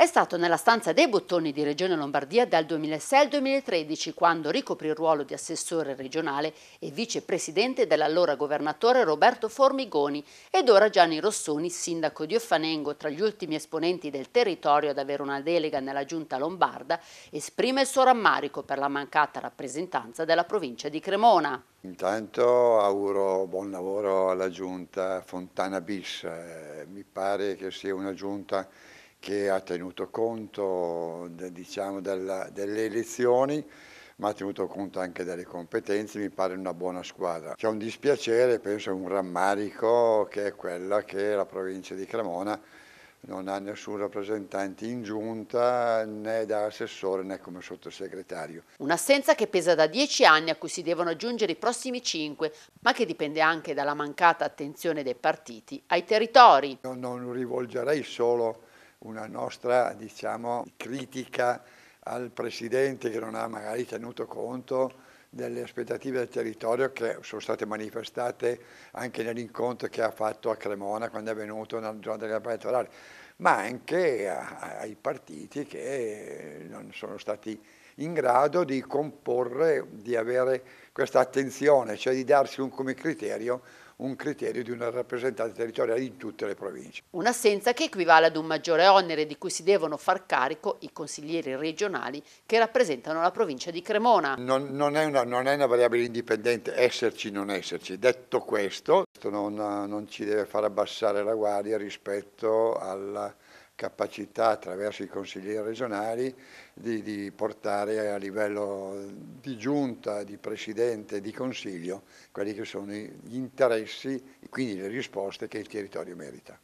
È stato nella stanza dei bottoni di Regione Lombardia dal 2006 al 2013, quando ricoprì il ruolo di assessore regionale e vicepresidente dell'allora governatore Roberto Formigoni ed ora Gianni Rossoni, sindaco di Offanengo, tra gli ultimi esponenti del territorio ad avere una delega nella giunta lombarda, esprime il suo rammarico per la mancata rappresentanza della provincia di Cremona. Intanto auguro buon lavoro alla giunta Fontana Bis, eh, mi pare che sia una giunta che ha tenuto conto diciamo, della, delle elezioni ma ha tenuto conto anche delle competenze, mi pare una buona squadra. C'è un dispiacere, penso un rammarico, che è quella che la provincia di Cremona non ha nessun rappresentante in giunta né da assessore né come sottosegretario. Un'assenza che pesa da dieci anni a cui si devono aggiungere i prossimi cinque, ma che dipende anche dalla mancata attenzione dei partiti ai territori. Io non rivolgerei solo una nostra diciamo, critica al Presidente che non ha magari tenuto conto delle aspettative del territorio che sono state manifestate anche nell'incontro che ha fatto a Cremona quando è venuto nel giorno della campagna elettorale, ma anche a, ai partiti che non sono stati in grado di comporre, di avere questa attenzione, cioè di darsi un, come criterio un criterio di una rappresentanza territoriale in tutte le province. Un'assenza che equivale ad un maggiore onere di cui si devono far carico i consiglieri regionali che rappresentano la provincia di Cremona. Non, non, è, una, non è, una, variabile indipendente esserci o non esserci. Detto questo, questo non, non, ci deve far abbassare la guardia rispetto alla capacità attraverso i consiglieri regionali di, di, portare a livello di giunta, di presidente, di consiglio quelli che sono gli interessi e quindi le risposte che il territorio merita.